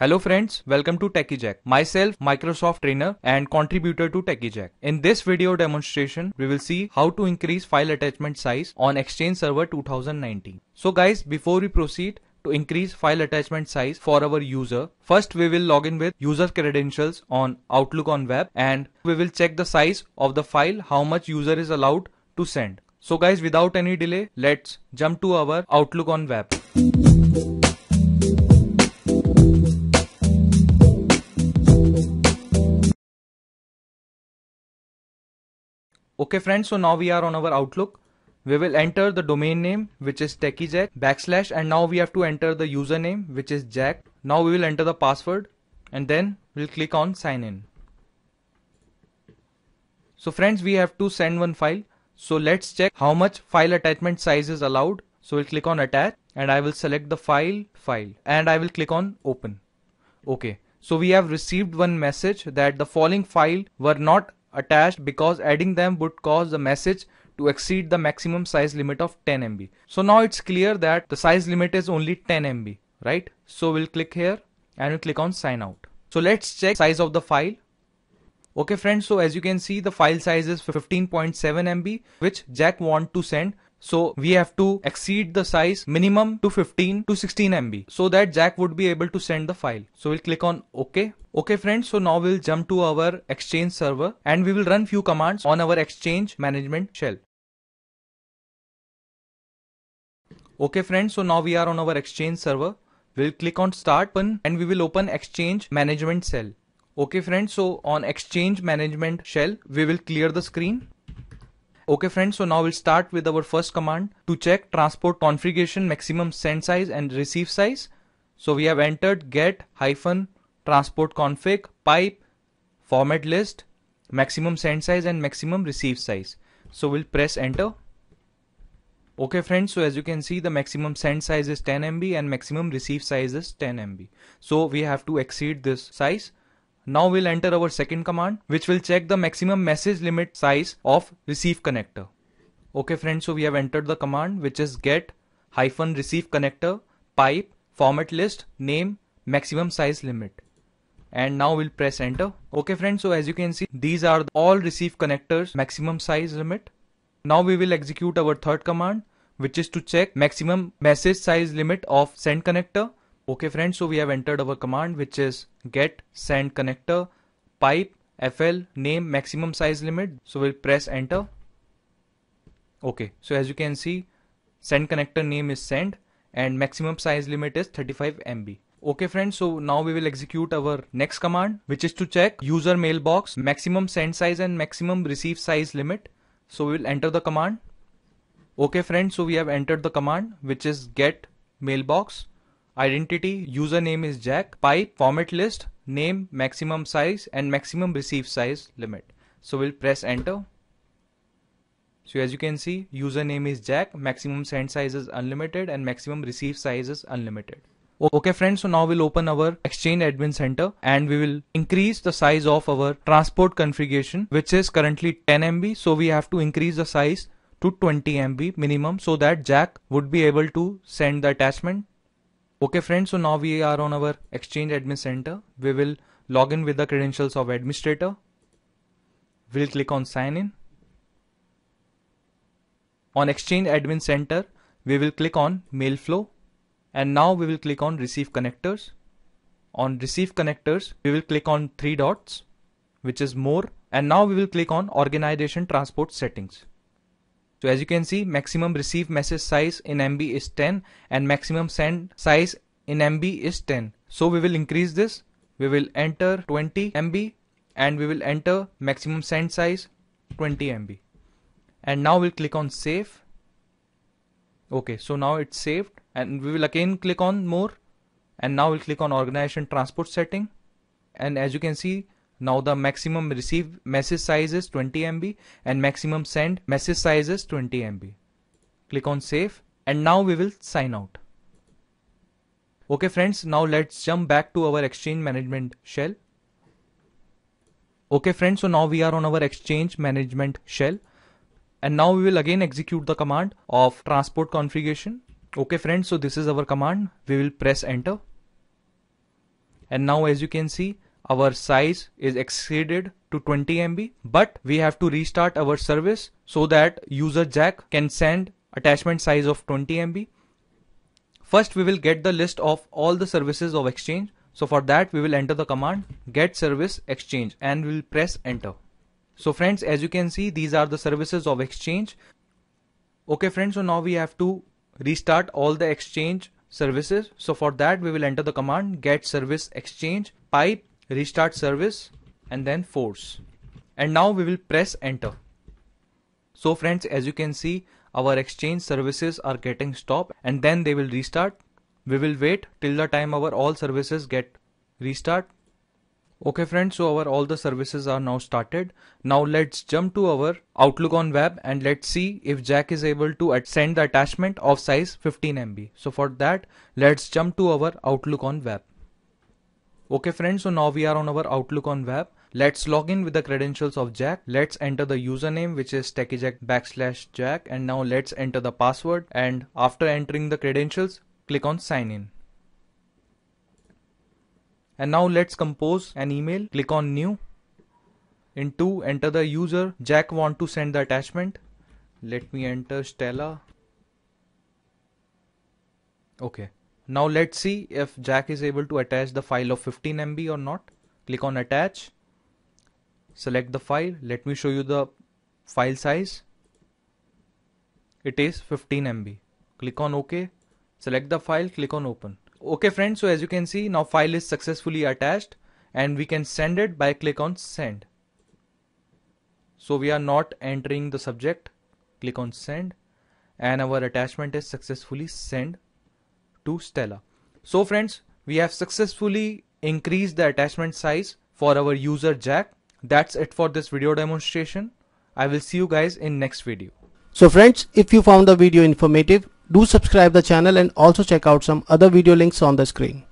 Hello friends, welcome to TechieJack. Myself, Microsoft trainer and contributor to TechieJack. In this video demonstration, we will see how to increase file attachment size on Exchange Server 2019. So guys, before we proceed, to increase file attachment size for our user. First, we will log in with user credentials on Outlook on web and we will check the size of the file, how much user is allowed to send. So guys, without any delay, let's jump to our Outlook on web. Okay friends, so now we are on our Outlook. We will enter the domain name which is techiejack backslash and now we have to enter the username which is jack. Now we will enter the password and then we'll click on sign in. So friends, we have to send one file. So let's check how much file attachment size is allowed. So we'll click on attach and I will select the file file and I will click on open. Okay. So we have received one message that the following file were not attached because adding them would cause the message to exceed the maximum size limit of 10 MB. So now it's clear that the size limit is only 10 MB, right? So we'll click here and we'll click on sign out. So let's check size of the file. Okay friends, so as you can see the file size is 15.7 MB which Jack want to send so we have to exceed the size minimum to 15 to 16 MB so that Jack would be able to send the file. So we'll click on OK. Okay friends, so now we'll jump to our Exchange server and we will run few commands on our Exchange management shell. Okay friends, so now we are on our Exchange server. We'll click on start button and we will open Exchange management shell. Okay friends, so on Exchange management shell, we will clear the screen Okay friends, so now we'll start with our first command to check transport configuration maximum send size and receive size. So we have entered get hyphen transport config pipe format list maximum send size and maximum receive size. So we'll press enter. Okay friends, so as you can see the maximum send size is 10 MB and maximum receive size is 10 MB. So we have to exceed this size. Now we'll enter our second command which will check the maximum message limit size of receive connector. Okay friends, so we have entered the command which is get hyphen receive connector pipe format list name maximum size limit and now we'll press enter okay friends so as you can see these are all receive connectors maximum size limit now we will execute our third command which is to check maximum message size limit of send connector Okay friends, so we have entered our command which is get send connector pipe fl name maximum size limit. So we'll press enter. Okay, so as you can see send connector name is send and maximum size limit is 35 MB. Okay friends, so now we will execute our next command which is to check user mailbox maximum send size and maximum receive size limit. So we will enter the command. Okay friends, so we have entered the command which is get mailbox identity username is jack pipe format list name maximum size and maximum receive size limit so we'll press enter so as you can see username is jack maximum send size is unlimited and maximum receive size is unlimited okay friends so now we'll open our exchange admin center and we will increase the size of our transport configuration which is currently 10 MB so we have to increase the size to 20 MB minimum so that Jack would be able to send the attachment Okay friends, so now we are on our Exchange Admin Center. We will log in with the credentials of administrator. We'll click on sign in. On Exchange Admin Center, we will click on mail flow and now we will click on receive connectors. On receive connectors, we will click on three dots, which is more. And now we will click on organization transport settings. So as you can see, maximum receive message size in MB is 10 and maximum send size in MB is 10. So we will increase this. We will enter 20 MB and we will enter maximum send size 20 MB. And now we'll click on save. Okay, so now it's saved and we will again click on more and now we'll click on organization transport setting. And as you can see, now the maximum receive message size is 20 MB and maximum send message size is 20 MB. Click on save and now we will sign out. Okay friends, now let's jump back to our exchange management shell. Okay friends, so now we are on our exchange management shell. And now we will again execute the command of transport configuration. Okay friends, so this is our command. We will press enter. And now as you can see, our size is exceeded to 20 MB but we have to restart our service so that user jack can send attachment size of 20 MB. First we will get the list of all the services of exchange. So for that we will enter the command get service exchange and we will press enter. So friends as you can see these are the services of exchange. Okay friends so now we have to restart all the exchange services. So for that we will enter the command get service exchange pipe restart service and then force and now we will press enter so friends as you can see our exchange services are getting stopped and then they will restart we will wait till the time our all services get restart okay friends so our all the services are now started now let's jump to our outlook on web and let's see if jack is able to send the attachment of size 15 mb so for that let's jump to our outlook on web Okay friends, so now we are on our Outlook on web. Let's log in with the credentials of Jack. Let's enter the username which is techyjack backslash Jack and now let's enter the password and after entering the credentials, click on sign in. And now let's compose an email. Click on new. In 2, enter the user. Jack want to send the attachment. Let me enter Stella. Okay. Now let's see if Jack is able to attach the file of 15 MB or not. Click on attach. Select the file. Let me show you the file size. It is 15 MB. Click on OK. Select the file. Click on open. Okay friends. So as you can see now file is successfully attached and we can send it by click on send. So we are not entering the subject. Click on send and our attachment is successfully sent to Stella. So friends, we have successfully increased the attachment size for our user Jack. That's it for this video demonstration. I will see you guys in next video. So friends, if you found the video informative, do subscribe the channel and also check out some other video links on the screen.